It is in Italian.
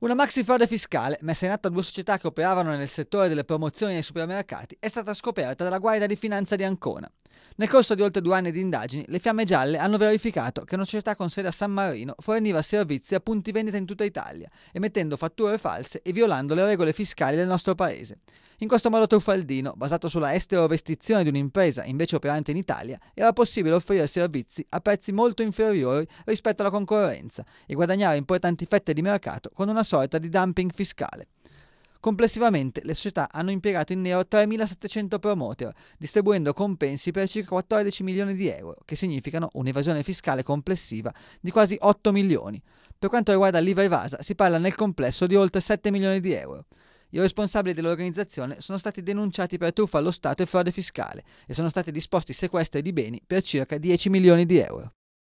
Una maxi frode fiscale messa in atto a due società che operavano nel settore delle promozioni ai supermercati è stata scoperta dalla Guardia di Finanza di Ancona. Nel corso di oltre due anni di indagini, le Fiamme Gialle hanno verificato che una società con sede a San Marino forniva servizi a punti vendita in tutta Italia, emettendo fatture false e violando le regole fiscali del nostro paese. In questo modo truffaldino, basato sulla esterovestizione di un'impresa invece operante in Italia, era possibile offrire servizi a prezzi molto inferiori rispetto alla concorrenza e guadagnare importanti fette di mercato con una sorta di dumping fiscale. Complessivamente le società hanno impiegato in nero 3.700 promoter, distribuendo compensi per circa 14 milioni di euro, che significano un'evasione fiscale complessiva di quasi 8 milioni. Per quanto riguarda l'IVA evasa, si parla nel complesso di oltre 7 milioni di euro. I responsabili dell'organizzazione sono stati denunciati per truffa allo Stato e frode fiscale e sono stati disposti sequestri di beni per circa 10 milioni di euro.